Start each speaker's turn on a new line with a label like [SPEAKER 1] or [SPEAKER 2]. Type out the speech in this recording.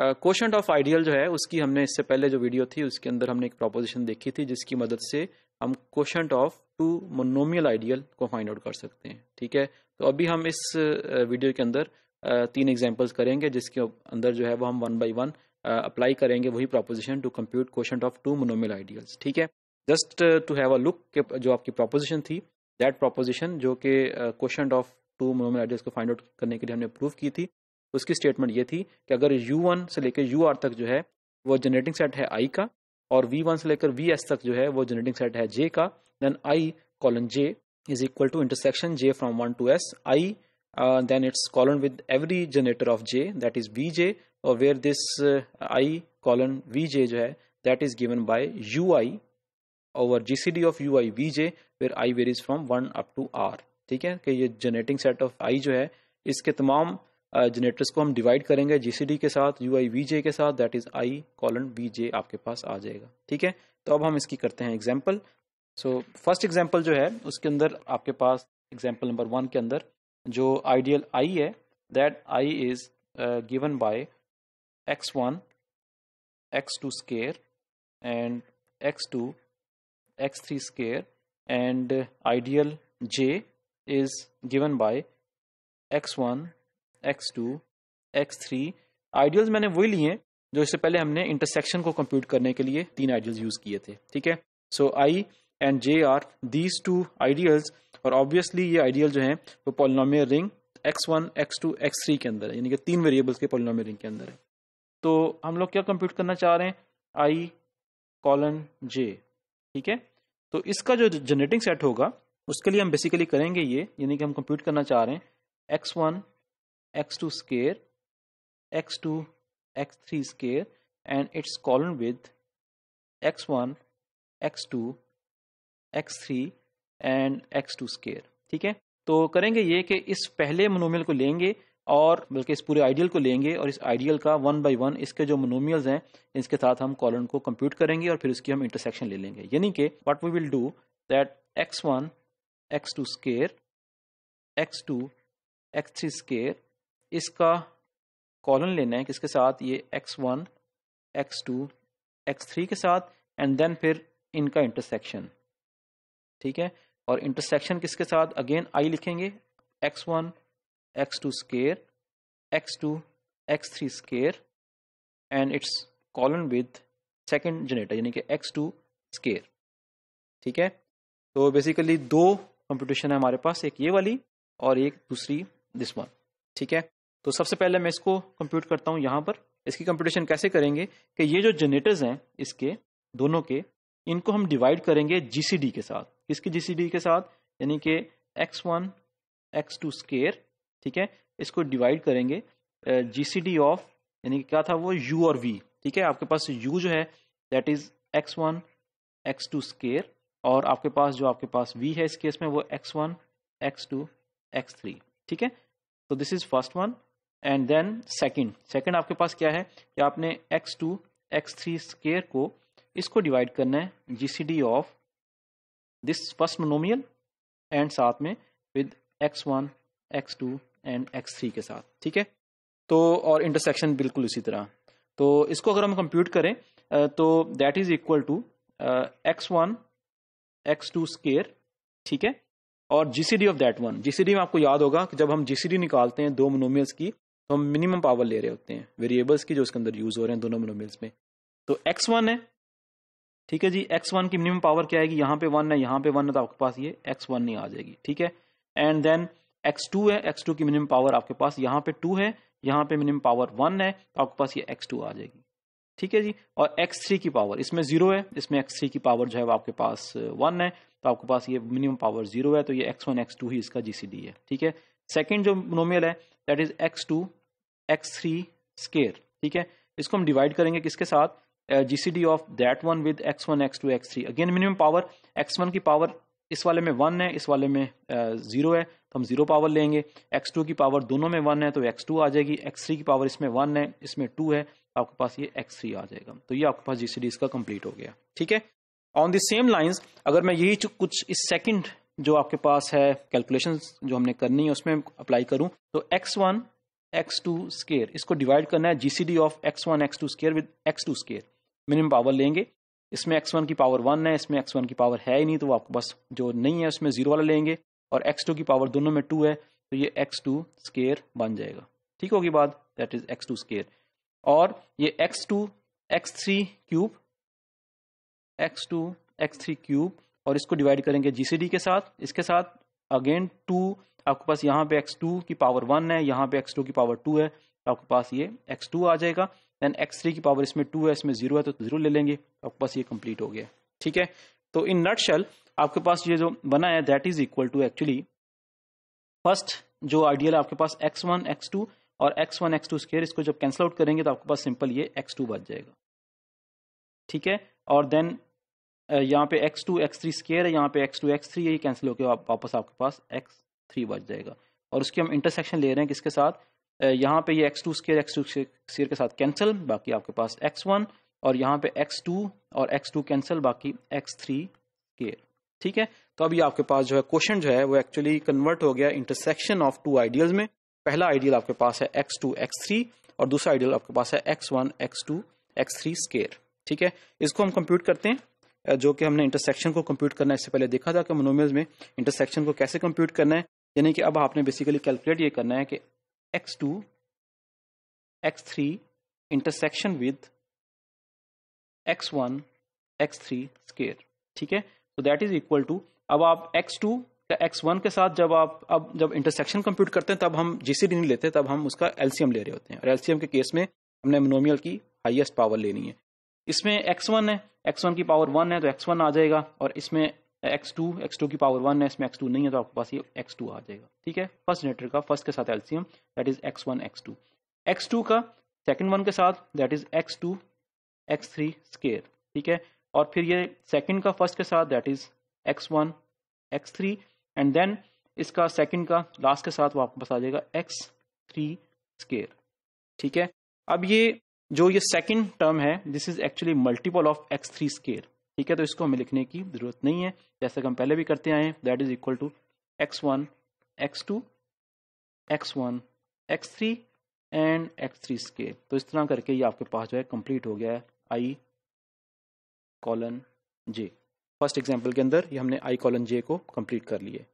[SPEAKER 1] question of ideal जो है उसकी हमने इससे पहले जो वीडियो थी उसके अंदर हमने एक प्रोपोजिशन देखी थी जिसकी मदद से हम question of two monomial ideal को फाइंड आउट कर सकते हैं ठीक है तो अभी हम इस वीडियो के अंदर तीन एग्जाम्पल्स करेंगे जिसके अंदर जो है वो हम वन बाई वन अप्लाई करेंगे वही proposition to compute question of two monomial ideals ठीक है just to have a look के जो आपकी प्रोपोजिशन थी दैट प्रोपोजिशन जो कि question of two monomial ideals को फाइंड आउट करने के लिए हमने प्रूव की थी उसकी स्टेटमेंट ये थी कि अगर यू वन से लेकर यू आर तक जो है वो जनरेटिंग सेट है आई का और वी वन से लेकर वी एस तक जो है वो जनरेटिंग सेट है जे का then I colon J is equal to intersection J from one to S I then it's colon with every generator of J that is V J और where this I colon V J जो है that is given by U I और G C D of U I V J where I where is from one up to R ठीक है कि ये generating set of आई जो है इसके तमाम जनरेटर्स को हम डिवाइड करेंगे जीसीडी के साथ यू आई वी जे के साथ that is I colon V J आपके पास आ जाएगा ठीक है तो अब हम इसकी करते हैं एग्जाम्पल सो फर्स्ट एग्जाम्पल जो है उसके अंदर आपके पास एग्जाम्पल नंबर वन के अंदर जो आइडियल आई है that I is given by X one x two square and X two x three square and ideal J is given by X one x two x three ideals मैंने वही लिए जो इससे पहले हमने intersection को compute करने के लिए तीन आइडियल्स यूज किए थे ठीक है so I and J are these two ideals और ऑब्वियसली ये आइडियल जो है वो polynomial ring X one x two x three के अंदर है यानी कि तीन वेरिएबल्स के पॉलिनोमियल रिंग के अंदर है तो हम लोग क्या कंप्यूट करना चाह रहे हैं आई कॉलन जे ठीक है तो इसका जो जनरेटिंग सेट होगा उसके लिए हम बेसिकली करेंगे ये यानी कि हम कंप्यूट करना चाह रहे हैं X one X X X two two square three square and it's colon with X one x two x three and X two square ठीक है तो करेंगे ये कि इस पहले मोनोमियल को लेंगे और बल्कि इस पूरे आइडियल को लेंगे और इस आइडियल का वन बाय वन इसके जो मोनोमियल्स हैं इसके साथ हम कॉलन को कंप्यूट करेंगे और फिर इसकी हम इंटरसेक्शन ले लेंगे यानी कि what we will do that X one x two square x two x three square इसका कॉलन लेना है किसके साथ ये X one x two x three के साथ एंड देन फिर इनका इंटरसेक्शन ठीक है और इंटरसेक्शन किसके साथ अगेन आई लिखेंगे X one x two square x two x three square and it's colon with second generator यानी कि एक्स टू स्केयर ठीक है तो बेसिकली दो कंपटीशन है हमारे पास एक ये वाली और एक दूसरी दिस वन ठीक है तो सबसे पहले मैं इसको कंप्यूट करता हूँ यहाँ पर इसकी कंप्यूटेशन कैसे करेंगे कि ये जो जनरेटर्स हैं इसके दोनों के इनको हम डिवाइड करेंगे जीसीडी के साथ किसकी जीसीडी के साथ यानी कि X one x two square ठीक है इसको डिवाइड करेंगे जीसीडी ऑफ यानी कि क्या था वो यू और वी ठीक है आपके पास यू जो है that is x one x two square और आपके पास जो आपके पास वी है इस केस में वो X one x two x three ठीक है तो this is first one and then second second आपके पास क्या है कि आपने X two x three square को इसको डिवाइड करना है GCD of this first monomial and साथ में with X one x two and x three के साथ ठीक है तो और इंटरसेक्शन बिल्कुल इसी तरह तो इसको अगर हम कंप्यूट करें तो that is equal to x one x two square ठीक है और GCD of that one GCD में आपको याद होगा कि जब हम जीसीडी निकालते हैं दो मोनोमियल्स की तो हम मिनिमम पावर ले रहे होते हैं वेरिएबल्स की जो उसके अंदर यूज हो रहे हैं दोनों मोनोमिल्स में तो एक्स वन है ठीक है जी एक्स वन की मिनिमम पावर क्या आएगी यहाँ पे वन है यहाँ पे वन है तो आपके पास ये एक्स वन नहीं आ जाएगी ठीक है एंड देन एक्स टू है एक्स टू की मिनिमम पावर आपके पास यहाँ पे टू है यहाँ पे मिनिमम पावर वन है तो आपके पास ये एक्स टू आ जाएगी ठीक है जी और एक्स थ्री की पावर इसमें जीरो है इसमें एक्स थ्री की पावर जो है वो आपके पास वन है तो आपके पास ये मिनिमम पावर जीरो है तो ये एक्स वन एक्स टू ही इसका जीसीडी है ठीक है सेकेंड जो नोमियल है that is x two x three square ठीक है इसको हम डिवाइड करेंगे किसके साथ G C D of that one with X one x two x three again minimum power X one की पावर इस वाले में वन है इस वाले में जीरो है तो हम जीरो पावर लेंगे एक्स टू की पावर दोनों में वन है तो एक्स टू आ जाएगी एक्स थ्री की पावर इसमें वन है इसमें टू है तो आपके पास ये एक्स थ्री आ जाएगा तो ये आपके पास जीसीडी इसका कंप्लीट हो गया ठीक है ऑन द सेम लाइन्स अगर मैं यही कुछ इस सेकेंड जो आपके पास है कैलकुलेशन जो हमने करनी है उसमें अप्लाई करूं तो x one x two square इसको डिवाइड करना है GCD of x one x two square with x two square minimum power लेंगे इसमें एक्स वन की पावर वन है इसमें एक्स वन की पावर है ही नहीं तो आपको बस जो नहीं है उसमें जीरो वाला लेंगे और एक्स टू की पावर दोनों में टू है तो ये एक्स टू स्केयर बन जाएगा ठीक होगी बात that is x two square और ये x two x three cube x two x three cube और इसको डिवाइड करेंगे जीसीडी के साथ इसके साथ अगेन टू आपके पास यहाँ पे x2 की पावर वन है यहाँ पे x2 की पावर टू है तो आपके पास ये x2 आ जाएगा देन x3 की पावर इसमें टू है इसमें जीरो है तो जीरो ले लेंगे आपके पास ये कंप्लीट हो गया ठीक है तो इन नटशल आपके पास ये जो बना है that is equal to actually first जो आइडियल आपके पास एक्स वन एक्स टू और x one x two square इसको जब कैंसिल आउट करेंगे तो आपके पास सिंपल ये एक्स टू बच जाएगा ठीक है और देन यहाँ पे x two x three square है यहाँ पे एक्स टू एक्स थ्री ये कैंसिल होकर वापस आपके पास एक्स थ्री बच जाएगा और उसकी हम इंटरसेक्शन ले रहे हैं किसके साथ यहाँ पे ये x two square x two square के साथ कैंसिल बाकी आपके पास एक्स वन और यहाँ पे एक्स टू और एक्स टू कैंसिल बाकी एक्स थ्री स्केयर ठीक है तो अभी आपके पास जो है क्वेश्चन जो है वो एक्चुअली कन्वर्ट हो गया इंटरसेक्शन ऑफ टू आइडियल्स में पहला आइडियल आपके पास है एक्स टू एक्स थ्री और दूसरा आइडियल आपके पास है x one x two x three square ठीक है इसको हम कंप्यूट करते हैं जो कि हमने इंटरसेक्शन को कंप्यूट करना है इससे पहले देखा था कि मोनोमियल में इंटरसेक्शन को कैसे कंप्यूट करना है यानी कि अब आपने बेसिकली कैलकुलेट ये करना है कि x two x three intersection with x x3 x square ठीक है तो दैट इज इक्वल टू अब आप एक्स टू एक्स वन के साथ जब आप अब जब इंटरसेक्शन कंप्यूट करते हैं तब हम जीसीडी नहीं लेते तब हम उसका एलसीएम ले रहे होते हैं और एलसीएम के केस में हमने मोनोमियल की हाइएस्ट पावर लेनी है इसमें एक्स वन है एक्स वन की पावर वन है तो एक्स वन आ जाएगा और इसमें एक्स टू एक्स टू की पावर वन है इसमें एक्स टू नहीं है तो आपके पास ये एक्स टू आ जाएगा ठीक है फर्स्ट जनरेटर का फर्स्ट के साथ LCM that is x one x two x two का सेकेंड वन के साथ that is x two x three square ठीक है और फिर ये सेकंड का फर्स्ट के साथ that is x one x three and then इसका सेकेंड का लास्ट के साथ वो आपके पास आ जाएगा एक्स थ्री स्केयर ठीक है अब ये जो ये सेकेंड टर्म है this is actually multiple of x three square ठीक है तो इसको हमें लिखने की जरूरत नहीं है जैसा कि हम पहले भी करते आए हैं that is equal to x one x two x one x three and x three square तो इस तरह करके ये आपके पास जो है कंप्लीट हो गया है I colon J first example के अंदर ये हमने आई कॉलन जे को कंप्लीट कर लिए